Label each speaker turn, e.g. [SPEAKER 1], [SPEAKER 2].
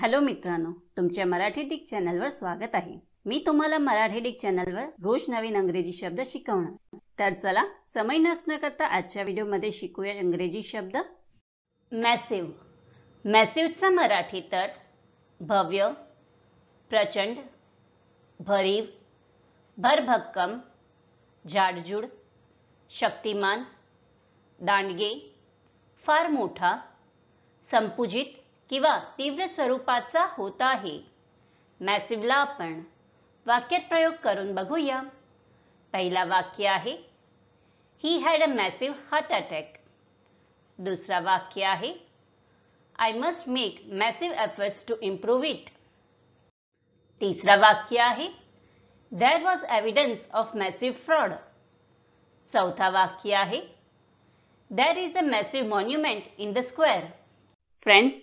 [SPEAKER 1] hello मित्रांनो तुमच्या Marathi Dick चॅनलवर स्वागत आहे मी तुम्हाला मराठी डिक चॅनलवर रोज नवीन अंग्रेजी शब्द शिकवणार तर चला समय नसणं करता आजच्या व्हिडिओमध्ये शिकूया इंग्रजी शब्द मॅसिव मॅसिवचा मराठी तर भव्य प्रचंड भरीव भरभक्कम जाडजूड शक्तिमान दांडगे फार मोठा संपुजित किंवा तीव्र स्वरूपाचा होत आहे मॅसिवला आपण वाक्यात प्रयोग करून बघूया पहिला वाक्य आहे he had a massive heart attack दुसरा वाक्य आहे I must make massive efforts to improve it तिसरा वाक्य आहे there was evidence of massive fraud चौथा वाक्य आहे there is a massive monument in the square friends